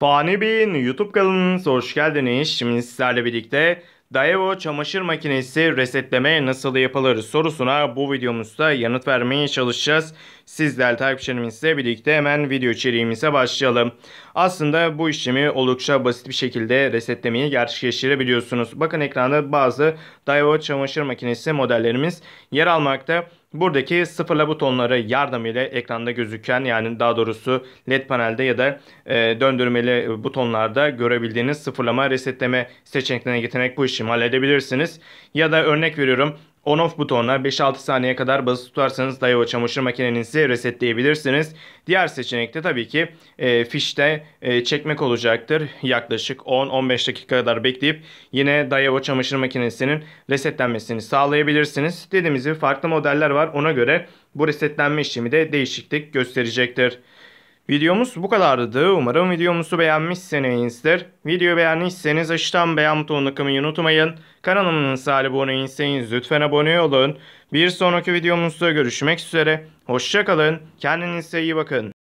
Fani Bey'in YouTube kanalınıza hoş geldiniz. Şimdi sizlerle birlikte Daewoo çamaşır makinesi resetleme nasıl yapılır sorusuna bu videomuzda yanıt vermeye çalışacağız. Sizler takipçilerimizle birlikte hemen video içeriğimize başlayalım. Aslında bu işlemi oldukça basit bir şekilde resetlemeyi gerçekleştirebiliyorsunuz. Bakın ekranda bazı Daewoo çamaşır makinesi modellerimiz yer almakta. Buradaki sıfırla butonları yardımıyla ekranda gözüken yani daha doğrusu led panelde ya da e, döndürmeli butonlarda görebildiğiniz sıfırlama resetleme seçeneklerine getirerek bu işi halledebilirsiniz. Ya da örnek veriyorum On-off butonuna 5-6 saniye kadar basılı tutarsanız dahi o çamaşır makinenizi resetleyebilirsiniz. Diğer seçenek de tabii ki e, fişte e, çekmek olacaktır. Yaklaşık 10-15 dakika kadar bekleyip yine Daewoo çamaşır makinesinin resetlenmesini sağlayabilirsiniz. Dediğimiz gibi farklı modeller var. Ona göre bu resetlenme işlemi de değişiklik gösterecektir. Videomuz bu kadardı. Umarım videomuzu beğenmişsinizdir. Videoyu beğenmişseniz aşağıdan beğen butonuna kımayı unutmayın. Kanalımıza abone değilseniz lütfen abone olun. Bir sonraki videomuzda görüşmek üzere. Hoşçakalın. Kendinize iyi bakın.